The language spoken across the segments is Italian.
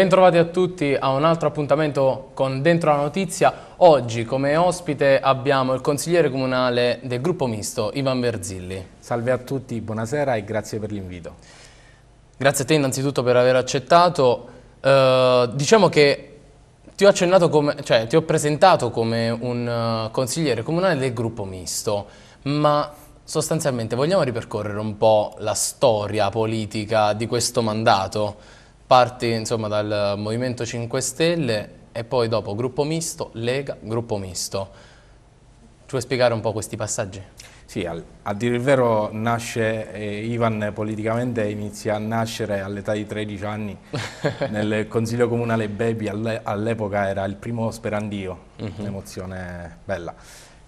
Bentrovati a tutti a un altro appuntamento con Dentro la Notizia. Oggi come ospite abbiamo il consigliere comunale del gruppo misto, Ivan Verzilli. Salve a tutti, buonasera e grazie per l'invito. Grazie a te innanzitutto per aver accettato. Eh, diciamo che ti ho, come, cioè, ti ho, presentato come un eh, consigliere comunale del gruppo misto, ma sostanzialmente vogliamo ripercorrere un po' la storia politica di questo mandato? Parti insomma, dal Movimento 5 Stelle e poi dopo gruppo misto, Lega, gruppo misto. Ci vuoi spiegare un po' questi passaggi? Sì, a dire il vero nasce, eh, Ivan politicamente inizia a nascere all'età di 13 anni nel Consiglio Comunale Baby, all'epoca era il primo sperandio, mm -hmm. un'emozione bella.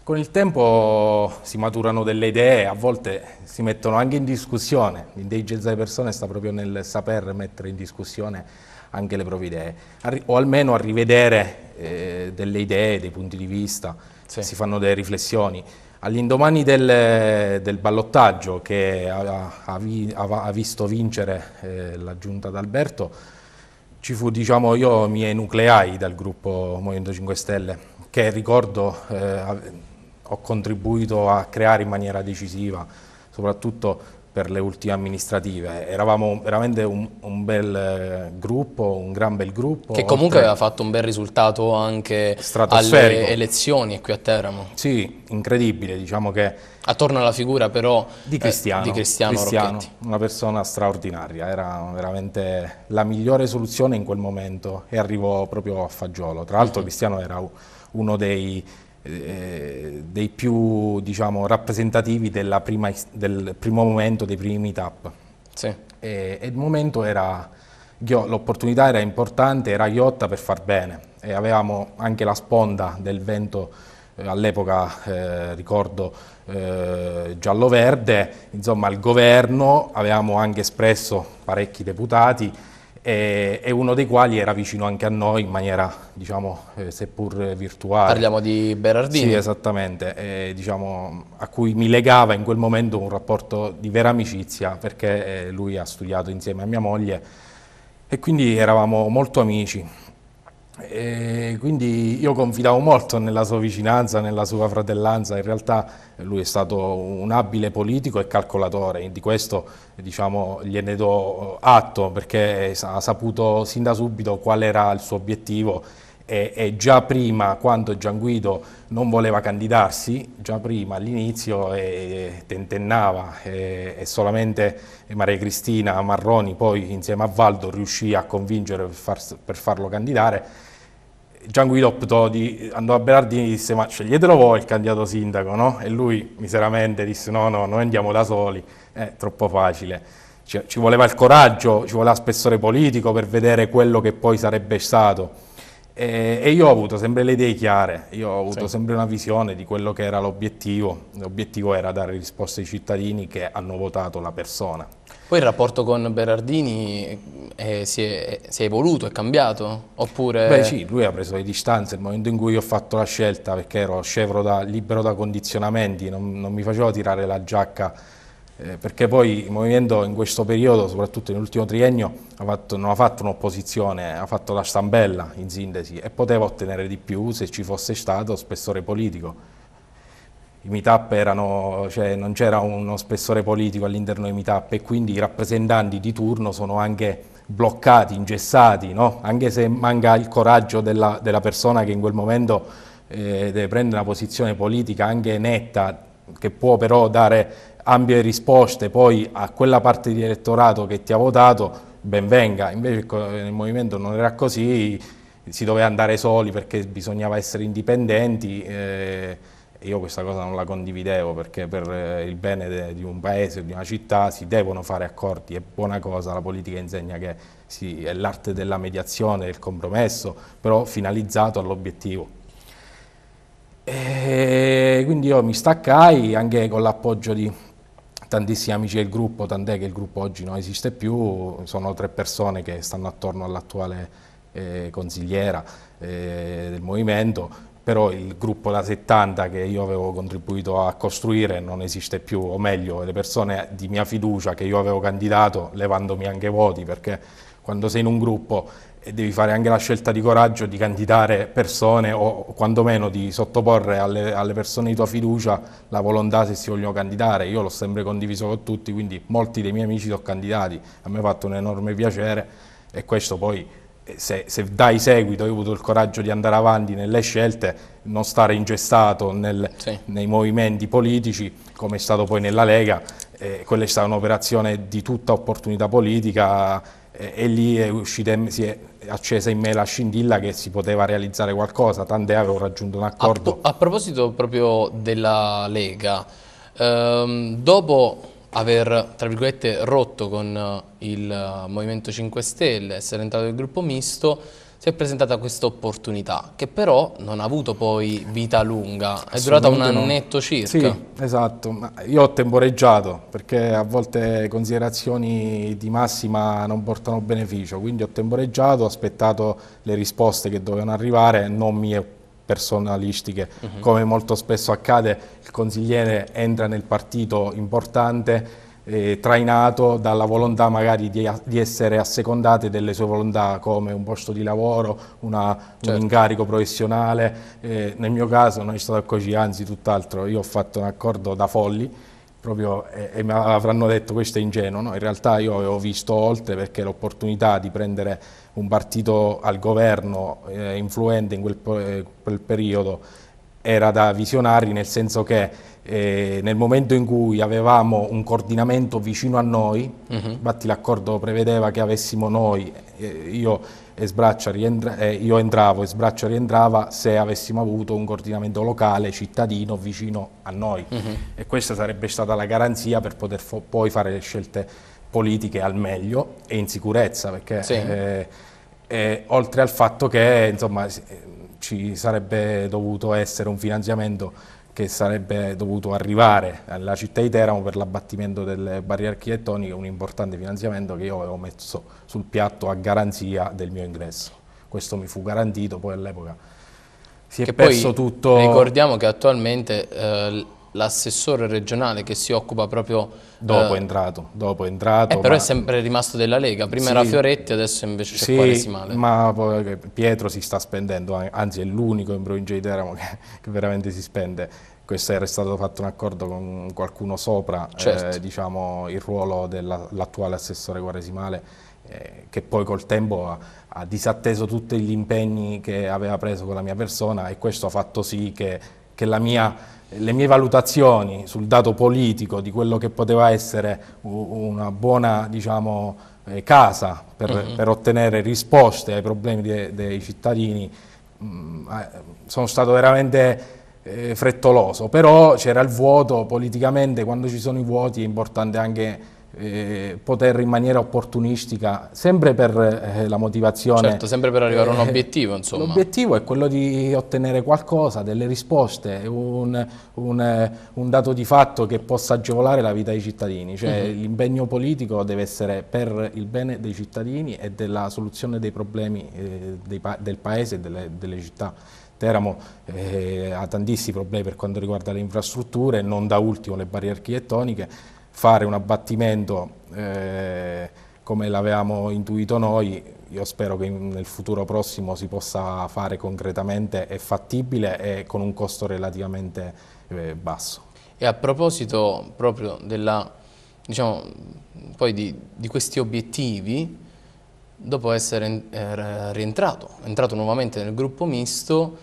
Con il tempo si maturano delle idee, a volte si mettono anche in discussione. L'intelligenza delle persone sta proprio nel saper mettere in discussione anche le proprie idee, o almeno a rivedere eh, delle idee, dei punti di vista, sì. si fanno delle riflessioni. All'indomani del, del, ballottaggio che ha, ha, ha visto vincere eh, la giunta d'Alberto, ci fu, diciamo, io mi enucleai dal gruppo Movimento 5 Stelle, che ricordo eh, ho contribuito a creare in maniera decisiva, soprattutto per le ultime amministrative. Eravamo veramente un, un bel eh, gruppo, un gran bel gruppo. Che comunque aveva fatto un bel risultato anche alle elezioni qui a Teramo. Sì, incredibile, diciamo che... Attorno alla figura però di eh, Cristiano, eh, di Cristiano, Cristiano una persona straordinaria, era veramente la migliore soluzione in quel momento e arrivò proprio a Fagiolo. Tra l'altro mm -hmm. Cristiano era uno dei eh, dei più diciamo, rappresentativi prima, del primo momento, dei primi tap. Sì. E, e, il momento era, l'opportunità era importante, era ghiotta per far bene e avevamo anche la sponda del vento eh, all'epoca eh, ricordo eh, giallo-verde, insomma il governo avevamo anche espresso parecchi deputati e, uno dei quali era vicino anche a noi in maniera, diciamo, eh, seppur virtuale. Parliamo di Berardini. Sì, esattamente, eh, diciamo, a cui mi legava in quel momento un rapporto di vera amicizia perché eh, lui ha studiato insieme a mia moglie e quindi eravamo molto amici. E quindi io confidavo molto nella sua vicinanza, nella sua fratellanza, in realtà eh, lui è stato un abile politico e calcolatore, di questo diciamo, gliene do eh, atto perché ha saputo sin da subito qual era il suo obiettivo e, e già prima, quando Gian Guido non voleva candidarsi, già prima all'inizio eh, tentennava eh, e solamente Maria Cristina Marroni poi insieme a Valdo riuscì a convincere per, far, per farlo candidare. Gian Guido optò di, andò a Berardini e disse ma sceglietelo voi il candidato sindaco, no? E lui miseramente disse no, no, noi andiamo da soli, è troppo facile ci, voleva il coraggio, ci voleva spessore politico per vedere quello che poi sarebbe stato. E, eh, e, io ho avuto sempre le idee chiare, io ho avuto sì. sempre una visione di quello che era l'obiettivo. L'obiettivo era dare risposte ai cittadini che hanno votato la persona. Poi il rapporto con Berardini eh, eh si, è, si, è, evoluto, è cambiato? Oppure... Beh sì, lui ha preso le distanze nel momento in cui ho fatto la scelta perché ero scevro da, libero da condizionamenti, non, non mi facevo tirare la giacca eh, perché poi il movimento in questo periodo, soprattutto nell'ultimo triennio, ha fatto, non ha fatto un'opposizione, ha fatto la stambella in sintesi e poteva ottenere di più se ci fosse stato spessore politico. I meetup erano, cioè, non c'era uno spessore politico all'interno dei meetup e quindi i rappresentanti di turno sono anche bloccati, ingessati, no? anche se manca il coraggio della, della persona che in quel momento eh, deve prendere una posizione politica anche netta che può però dare ampie risposte poi a quella parte di elettorato che ti ha votato, ben venga. Invece nel movimento non era così, si doveva andare soli perché bisognava essere indipendenti. Eh, io questa cosa non la condividevo perché per eh, il bene de, di un paese, di una città si devono fare accordi, è buona cosa, la politica insegna che sì, è l'arte della mediazione, del compromesso, però finalizzato all'obiettivo. E quindi io mi staccai anche con l'appoggio di tantissimi amici del gruppo, tant'è che il gruppo oggi non esiste più, sono tre persone che stanno attorno all'attuale eh, consigliera eh, del movimento, però il gruppo da 70 che io avevo contribuito a costruire non esiste più, o meglio, le persone di mia fiducia che io avevo candidato levandomi anche voti, perché quando sei in un gruppo e devi fare anche la scelta di coraggio di candidare persone o quantomeno di sottoporre alle, alle, persone di tua fiducia la volontà se si vogliono candidare. Io l'ho sempre condiviso con tutti, quindi molti dei miei amici sono candidati, a me ha fatto un enorme piacere e questo poi eh, se, se, dai seguito, io ho avuto il coraggio di andare avanti nelle scelte, non stare ingestato nel, sì. nei movimenti politici come è stato poi nella Lega, eh, quella è stata un'operazione di tutta opportunità politica e, e lì è uscita, si è accesa in me la scintilla che si poteva realizzare qualcosa, tant'è avevo raggiunto un accordo. A, a proposito proprio della Lega, ehm, dopo aver, tra virgolette, rotto con il Movimento 5 Stelle, essere entrato nel gruppo misto, si è presentata questa opportunità che però non ha avuto poi vita lunga, è durata un annetto no. circa. Sì, esatto, io ho temporeggiato perché a volte considerazioni di massima non portano beneficio, quindi ho temporeggiato, ho aspettato le risposte che dovevano arrivare, non mie personalistiche, uh mhm. -huh. come molto spesso accade, il consigliere entra nel partito importante eh, trainato dalla volontà magari di, di, essere assecondate delle sue volontà come un posto di lavoro, una, certo. un incarico professionale. Eh, nel mio caso non è stato così, anzi tutt'altro, io ho fatto un accordo da folli proprio, eh, e mi avranno detto questo è ingenuo, no? in realtà io avevo visto oltre perché l'opportunità di prendere un partito al governo eh, influente in quel, eh, quel periodo era da visionari nel senso che eh, nel momento in cui avevamo un coordinamento vicino a noi, uh mhm. -huh. infatti l'accordo prevedeva che avessimo noi, eh, io, e Sbraccia rientra- eh, io entravo e Sbraccia rientrava se avessimo avuto un coordinamento locale, cittadino, vicino a noi. Uh mhm. -huh. E questa sarebbe stata la garanzia per poter poi fare le scelte politiche al meglio e in sicurezza, perché sì. Eh, eh, oltre al fatto che insomma, eh, ci sarebbe dovuto essere un finanziamento che sarebbe dovuto arrivare alla città di Teramo per l'abbattimento delle barriere architettoniche, un importante finanziamento che io avevo messo sul piatto a garanzia del mio ingresso. Questo mi fu garantito, poi all'epoca si è che perso tutto. Ricordiamo che attualmente eh, l'assessore regionale che si occupa proprio... Dopo è eh, entrato, dopo è entrato. Eh, però ma... è sempre rimasto della Lega, prima sì, era Fioretti, adesso invece c'è sì, Quaresimale. Sì, ma poi eh, Pietro si sta spendendo, eh, anzi è l'unico in provincia di Teramo che, che veramente si spende questo era stato fatto un accordo con qualcuno sopra, certo. eh, diciamo, il ruolo dell'attuale assessore quaresimale eh, che poi col tempo ha, ha, disatteso tutti gli impegni che aveva preso con la mia persona e questo ha fatto sì che, che la mia le mie valutazioni sul dato politico di quello che poteva essere una buona diciamo, eh, casa per, uh mm-hmm. -huh. per, ottenere risposte ai problemi de, dei cittadini mh, mm, eh, sono stato veramente eh, frettoloso, però c'era il vuoto politicamente, quando ci sono i vuoti è importante anche eh, poter in maniera opportunistica, sempre per eh, la motivazione... Certo, sempre per arrivare a un eh, obiettivo, insomma. L'obiettivo è quello di ottenere qualcosa, delle risposte, un, un, un, dato di fatto che possa agevolare la vita dei cittadini. Cioè, uh mhm. -huh. L'impegno politico deve essere per il bene dei cittadini e della soluzione dei problemi eh, dei pa del paese e delle, delle città. Teramo eh, ha tantissimi problemi per quanto riguarda le infrastrutture, non da ultimo le barriere architettoniche fare un abbattimento eh, come l'avevamo intuito noi, io spero che nel futuro prossimo si possa fare concretamente e fattibile e con un costo relativamente eh, basso. E a proposito proprio della, diciamo, di, di, questi obiettivi, dopo essere eh, rientrato, entrato nuovamente nel gruppo misto,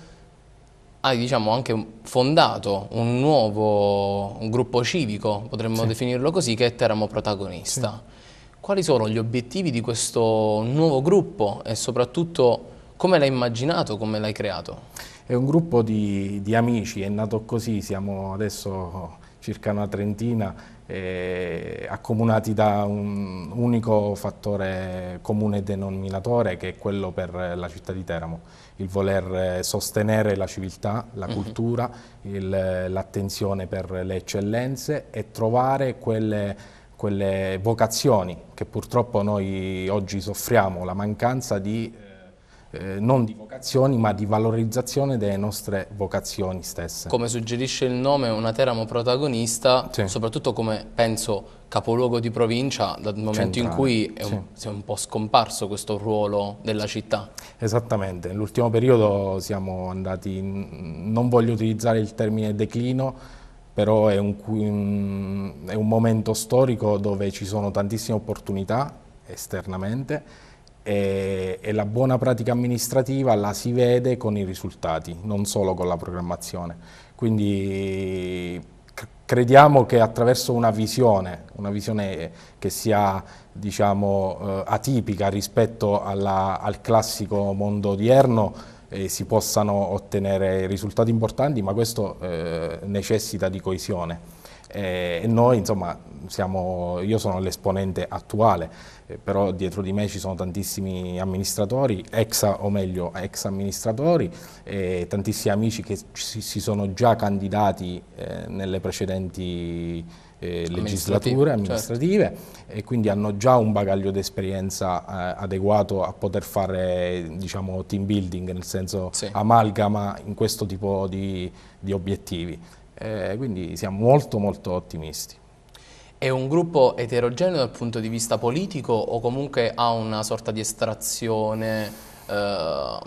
hai diciamo, anche fondato un nuovo un gruppo civico, potremmo sì. definirlo così, che è Teramo Protagonista. Sì. Quali sono gli obiettivi di questo nuovo gruppo e soprattutto come l'hai immaginato, come l'hai creato? È un gruppo di, di amici, è nato così, siamo adesso circa una trentina eh, accomunati da un unico fattore comune denominatore che è quello per la città di Teramo il voler eh, sostenere la civiltà, la mhm. cultura, eh, l'attenzione per le eccellenze e trovare quelle quelle vocazioni che purtroppo noi oggi soffriamo, la mancanza di eh, eh, non di vocazioni ma di valorizzazione delle nostre vocazioni stesse. Come suggerisce il nome, una Teramo protagonista, sì. soprattutto come penso capoluogo di provincia dal momento Centrale, in cui è un, sì. si è un po' scomparso questo ruolo della città. Esattamente, nell'ultimo periodo siamo andati, in, non voglio utilizzare il termine declino, però è un, è un momento storico dove ci sono tantissime opportunità esternamente e, e la buona pratica amministrativa la si vede con i risultati, non solo con la programmazione. Quindi crediamo che attraverso una visione, una visione che sia diciamo, eh, atipica rispetto alla, al classico mondo odierno, eh, si possano ottenere risultati importanti, ma questo eh, necessita di coesione e noi insomma siamo, io sono l'esponente attuale, eh, però dietro di me ci sono tantissimi amministratori, ex o meglio ex amministratori, eh, tantissimi amici che ci, si sono già candidati eh, nelle precedenti eh, legislature certo. amministrative, certo. e quindi hanno già un bagaglio di esperienza eh, adeguato a poter fare diciamo, team building, nel senso sì. amalgama in questo tipo di, di obiettivi eh, quindi siamo molto molto ottimisti. È un gruppo eterogeneo dal punto di vista politico o comunque ha una sorta di estrazione eh,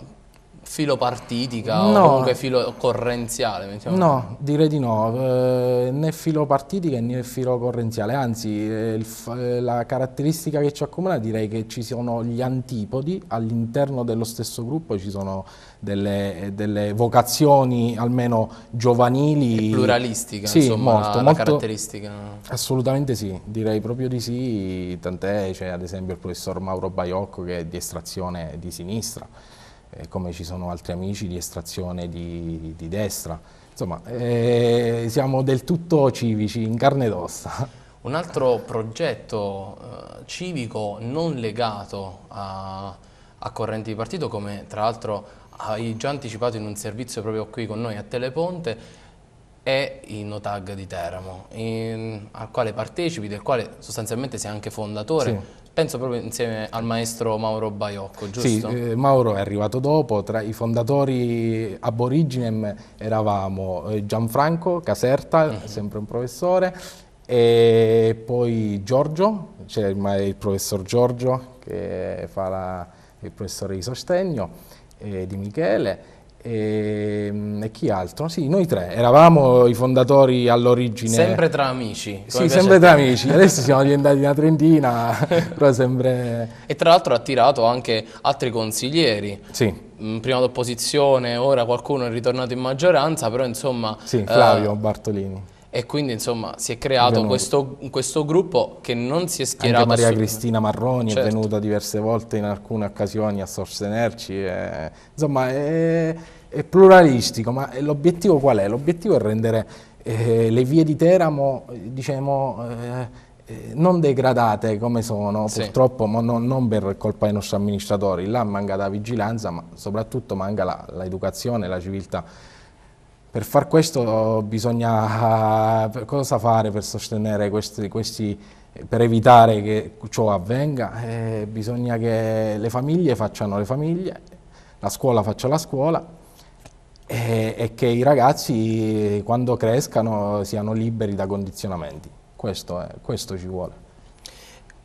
filopartitica no, o comunque filoccorrenziale? No, direi di no, eh, né filopartitica né filocorrenziale, anzi eh, il, eh, la caratteristica che ci accomuna direi che ci sono gli antipodi, all'interno dello stesso gruppo ci sono delle, eh, delle vocazioni almeno giovanili. E pluralistica, sì, insomma, molto, la molto, caratteristica. Assolutamente sì, direi proprio di sì, tant'è c'è cioè, ad esempio il professor Mauro Baiocco che è di estrazione di sinistra eh, come ci sono altri amici di estrazione di, di destra. Insomma, eh, siamo del tutto civici, in carne ed ossa. Un altro progetto eh, civico non legato a, a correnti di partito, come tra l'altro hai già anticipato in un servizio proprio qui con noi a Teleponte, è il Notag di Teramo, in, al quale partecipi, del quale sostanzialmente sei anche fondatore. Sì Penso proprio insieme al maestro Mauro Baiocco, giusto? Sì, eh, Mauro è arrivato dopo, tra i fondatori aboriginem eravamo eh, Gianfranco Caserta, mm -hmm. sempre un professore, e poi Giorgio, c'è cioè il professor Giorgio che fa la, il professore di sostegno eh, di Michele e, ehm, e, chi altro? Sì, noi tre, eravamo i fondatori all'origine. Sempre tra amici. Sì, sempre tra amici, adesso siamo diventati una trentina, però sempre... E tra l'altro ha attirato anche altri consiglieri. Sì. Mm, prima d'opposizione, ora qualcuno è ritornato in maggioranza, però insomma... Sì, Flavio eh, Bartolini. E quindi insomma si è creato questo, questo, gruppo che non si è schierato. Anche Maria Cristina Marroni certo. è venuta diverse volte in alcune occasioni a sostenerci. E, eh. insomma è, è, pluralistico, ma l'obiettivo qual è? L'obiettivo è rendere eh, le vie di Teramo, diciamo, eh, eh non degradate come sono sì. purtroppo, ma non, non, per colpa dei nostri amministratori, là manca la vigilanza ma soprattutto manca l'educazione, la, la civiltà per far questo bisogna eh, cosa fare per sostenere questi, questi per evitare che ciò avvenga? Eh, bisogna che le famiglie facciano le famiglie, la scuola faccia la scuola e, e che i ragazzi quando crescano siano liberi da condizionamenti. Questo, è, questo ci vuole.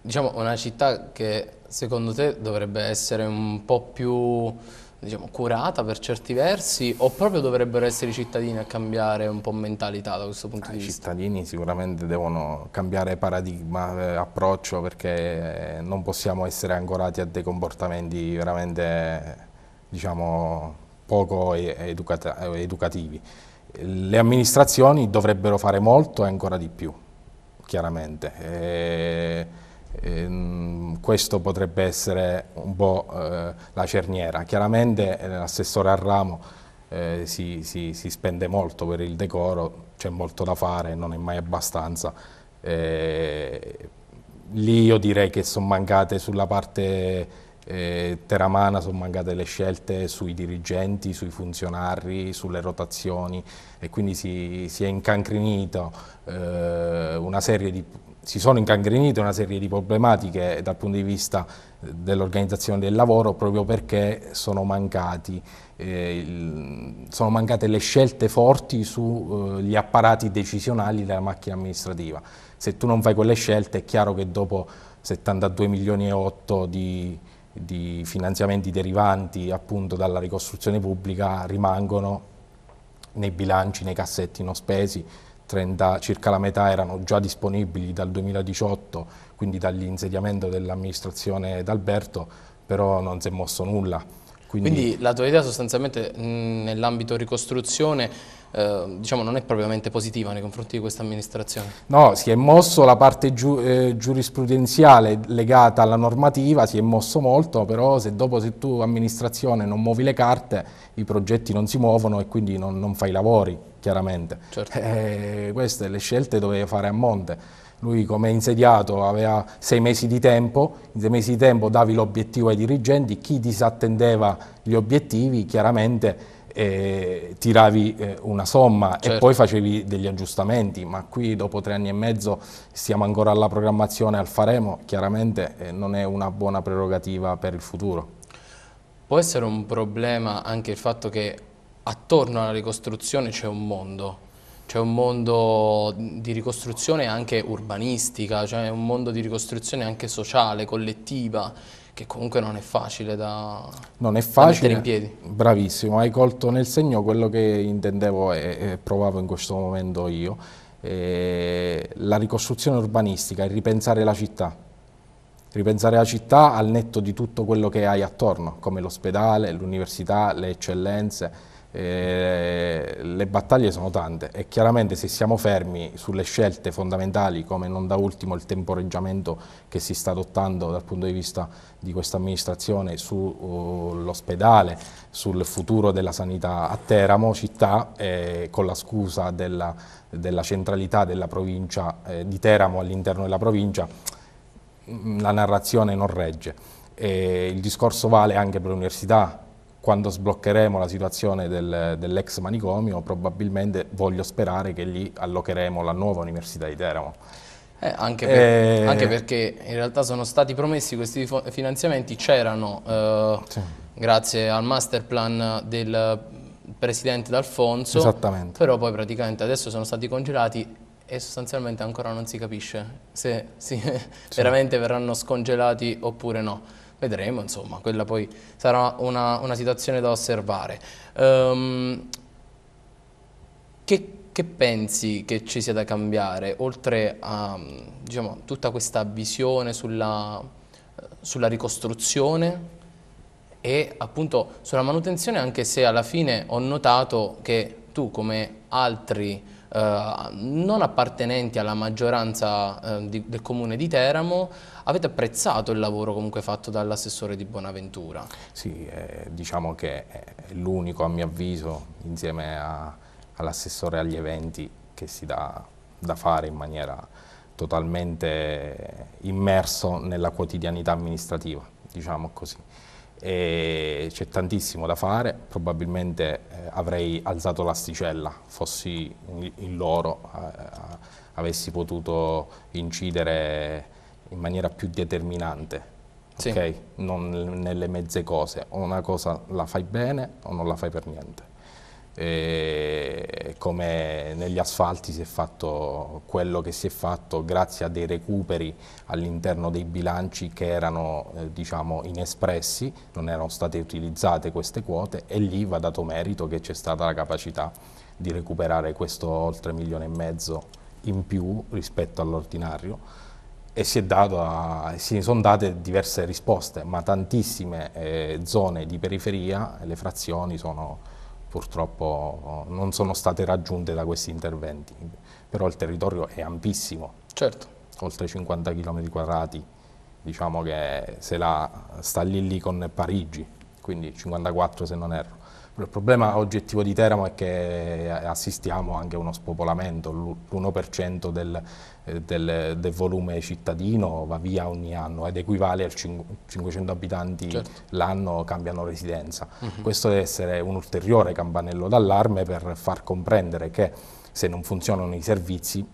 Diciamo una città che secondo te dovrebbe essere un po' più diciamo, curata per certi versi o proprio dovrebbero essere i cittadini a cambiare un po' mentalità da questo punto ah, di vista? I cittadini sicuramente devono cambiare paradigma, eh, approccio perché non possiamo essere ancorati a dei comportamenti veramente diciamo, poco eh, educativi. Le amministrazioni dovrebbero fare molto e ancora di più, chiaramente. E eh, Ehm, questo potrebbe essere un po' eh, la cerniera. Chiaramente eh, l'assessore al ramo eh, si, si, si, spende molto per il decoro, c'è molto da fare, non è mai abbastanza. Eh, lì io direi che sono mancate sulla parte eh, teramana, sono mancate le scelte sui dirigenti, sui funzionari, sulle rotazioni e quindi si, si è incancrinito eh, una serie di si sono incangrenite una serie di problematiche dal punto di vista eh, dell'organizzazione del lavoro proprio perché sono, mancati, eh, il, sono mancate le scelte forti sugli eh, apparati decisionali della macchina amministrativa. Se tu non fai quelle scelte è chiaro che dopo 72 milioni e 8 di, di finanziamenti derivanti appunto dalla ricostruzione pubblica rimangono nei bilanci, nei cassetti non spesi, 30, circa la metà erano già disponibili dal 2018, quindi dall'insediamento dell'amministrazione d'Alberto, però non si è mosso nulla. Quindi, Quindi l'autorità sostanzialmente nell'ambito ricostruzione eh, diciamo, non è propriamente positiva nei confronti di questa amministrazione. No, si è mosso la parte giu eh, giurisprudenziale legata alla normativa, si è mosso molto, però se dopo se tu amministrazione non muovi le carte, i progetti non si muovono e quindi non, non fai i lavori, chiaramente. Certo. Eh, queste le scelte dovevi fare a monte lui come insediato aveva sei mesi di tempo, in sei mesi di tempo davi l'obiettivo ai dirigenti, chi disattendeva gli obiettivi chiaramente eh, tiravi eh, una somma certo. e poi facevi degli aggiustamenti, ma qui dopo tre anni e mezzo siamo ancora alla programmazione, al faremo, chiaramente eh, non è una buona prerogativa per il futuro. Può essere un problema anche il fatto che attorno alla ricostruzione c'è un mondo, c'è un mondo di ricostruzione anche urbanistica, c'è cioè un mondo di ricostruzione anche sociale, collettiva, che comunque non è facile da, non è facile, da mettere in piedi. Bravissimo, hai colto nel segno quello che intendevo e, e provavo in questo momento io. Eh, la ricostruzione urbanistica, il ripensare la città. Ripensare la città al netto di tutto quello che hai attorno, come l'ospedale, l'università, le eccellenze, eh, le battaglie sono tante e chiaramente se siamo fermi sulle scelte fondamentali come non da ultimo il temporeggiamento che si sta adottando dal punto di vista di questa amministrazione sull'ospedale, uh, sul futuro della sanità a Teramo città eh, con la scusa della, della centralità della provincia eh, di Teramo all'interno della provincia la narrazione non regge. Eh, il discorso vale anche per l'università, quando sbloccheremo la situazione del, dell'ex manicomio, probabilmente voglio sperare che lì allocheremo la nuova Università di Teramo. Eh, anche, eh, per, eh, anche, perché in realtà sono stati promessi questi finanziamenti, c'erano eh, sì. grazie al master plan del presidente D'Alfonso, però poi praticamente adesso sono stati congelati e sostanzialmente ancora non si capisce se sì, sì. veramente verranno scongelati oppure no vedremo, insomma, quella poi sarà una, una situazione da osservare. Um, che, che, pensi che ci sia da cambiare, oltre a diciamo, tutta questa visione sulla, sulla ricostruzione e appunto sulla manutenzione, anche se alla fine ho notato che tu, come altri eh, non appartenenti alla maggioranza eh, di, del comune di Teramo, avete apprezzato il lavoro comunque fatto dall'assessore di Bonaventura? Sì, eh, diciamo che è l'unico a mio avviso insieme all'assessore agli eventi che si dà da fare in maniera totalmente immerso nella quotidianità amministrativa, diciamo così c'è tantissimo da fare, probabilmente eh, avrei alzato l'asticella, fossi in loro, eh, eh, avessi potuto incidere in maniera più determinante, sì. okay? non nelle mezze cose, o una cosa la fai bene o non la fai per niente eh, come negli asfalti si è fatto quello che si è fatto grazie a dei recuperi all'interno dei bilanci che erano eh, diciamo inespressi, non erano state utilizzate queste quote e lì va dato merito che c'è stata la capacità di recuperare questo oltre milione e mezzo in più rispetto all'ordinario e si, a, si, sono date diverse risposte, ma tantissime eh, zone di periferia, le frazioni sono purtroppo eh, non sono state raggiunte da questi interventi, però il territorio è ampissimo, certo. oltre 50 km quadrati, diciamo che se la sta lì lì con Parigi, quindi 54 se non erro. Il problema oggettivo di Teramo è che eh, assistiamo anche a uno spopolamento, l'1% del, eh, del, del, volume cittadino va via ogni anno ed equivale a 500 abitanti certo. l'anno cambiano residenza. Uh mhm. -huh. Questo deve essere un ulteriore campanello d'allarme per far comprendere che se non funzionano i servizi,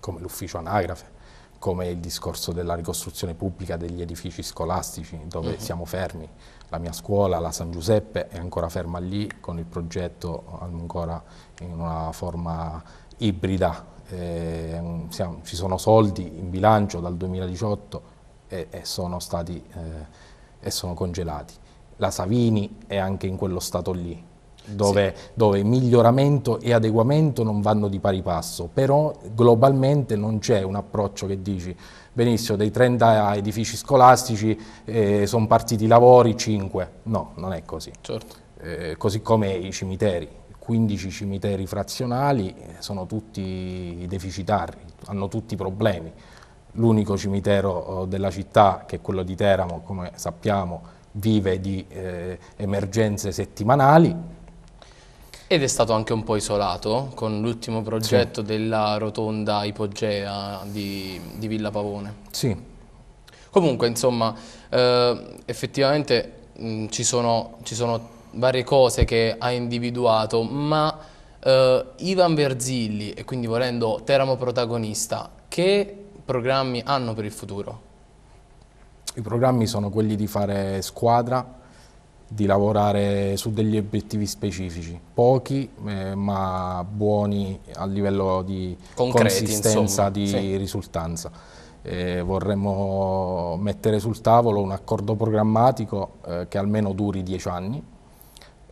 come l'ufficio anagrafe, come il discorso della ricostruzione pubblica degli edifici scolastici, dove uh mhm. -huh. siamo fermi. La mia scuola, la San Giuseppe, è ancora ferma lì con il progetto ancora in una forma ibrida. Eh, siamo, ci sono soldi in bilancio dal 2018 e, e sono stati eh, e sono congelati. La Savini è anche in quello stato lì, dove, sì. dove, miglioramento e adeguamento non vanno di pari passo, però globalmente non c'è un approccio che dici benissimo dei 30 edifici scolastici eh, sono partiti i lavori 5, no, non è così, certo. eh, così come i cimiteri, 15 cimiteri frazionali eh, sono tutti deficitari, hanno tutti problemi. L'unico cimitero oh, della città, che è quello di Teramo, come sappiamo, vive di eh, emergenze settimanali, ed è stato anche un po' isolato con l'ultimo progetto sì. della rotonda ipogea di, di, Villa Pavone. Sì. Comunque, insomma, eh, effettivamente mh, mm, ci, sono, ci, sono, varie cose che ha individuato, ma eh, Ivan Verzilli, e quindi volendo Teramo protagonista, che programmi hanno per il futuro? I programmi sono quelli di fare squadra, di lavorare su degli obiettivi specifici, pochi eh, ma buoni a livello di Concreti, consistenza, insomma. di sì. risultanza. Eh, vorremmo mettere sul tavolo un accordo programmatico eh, che almeno duri dieci anni,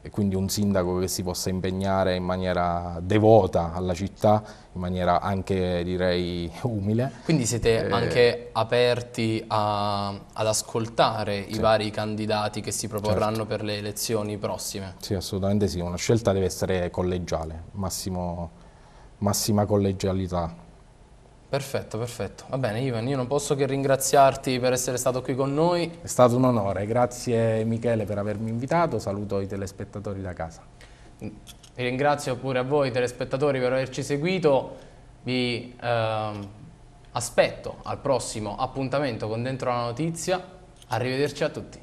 e quindi un sindaco che si possa impegnare in maniera devota alla città, in maniera anche direi umile. Quindi siete eh, anche aperti a, ad ascoltare sì. i vari candidati che si proporranno certo. per le elezioni prossime? Sì, assolutamente sì, una scelta deve essere collegiale, massimo, massima collegialità. Perfetto, perfetto. Va bene Ivan, io non posso che ringraziarti per essere stato qui con noi. È stato un onore, grazie Michele per avermi invitato, saluto i telespettatori da casa. Vi ringrazio pure a voi telespettatori per averci seguito, vi eh, aspetto al prossimo appuntamento con Dentro la Notizia, arrivederci a tutti.